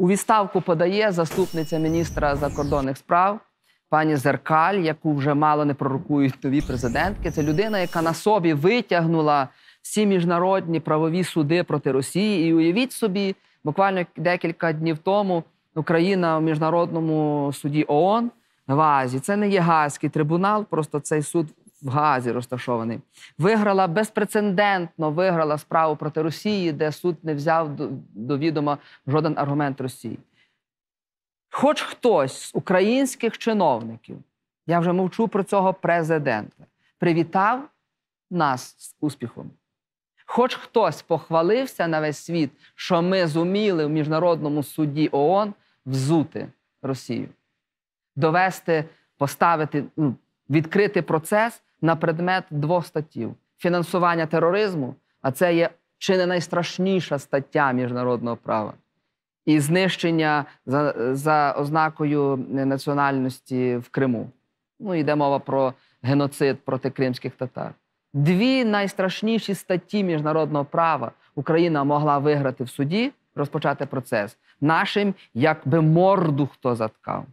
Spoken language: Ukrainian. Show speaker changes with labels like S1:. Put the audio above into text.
S1: У відставку подає заступниця міністра закордонних справ пані Зеркаль, яку вже мало не пророкують нові президентки. Це людина, яка на собі витягнула всі міжнародні правові суди проти Росії. І уявіть собі, буквально декілька днів тому Україна в міжнародному суді ООН в Азії Це не є Гаазький трибунал, просто цей суд в Гаазі розташований, виграла безпрецедентно виграла справу проти Росії, де суд не взяв до відома жоден аргумент Росії. Хоч хтось з українських чиновників, я вже мовчу про цього президента, привітав нас з успіхом. Хоч хтось похвалився на весь світ, що ми зуміли в міжнародному суді ООН взути Росію, довести, поставити, ну, відкрити процес, на предмет двох статтів: фінансування тероризму, а це є чи не найстрашніша стаття міжнародного права, і знищення за, за ознакою національності в Криму. Ну, йде мова про геноцид проти кримських татар. Дві найстрашніші статті міжнародного права Україна могла виграти в суді, розпочати процес нашим, якби морду хто заткав.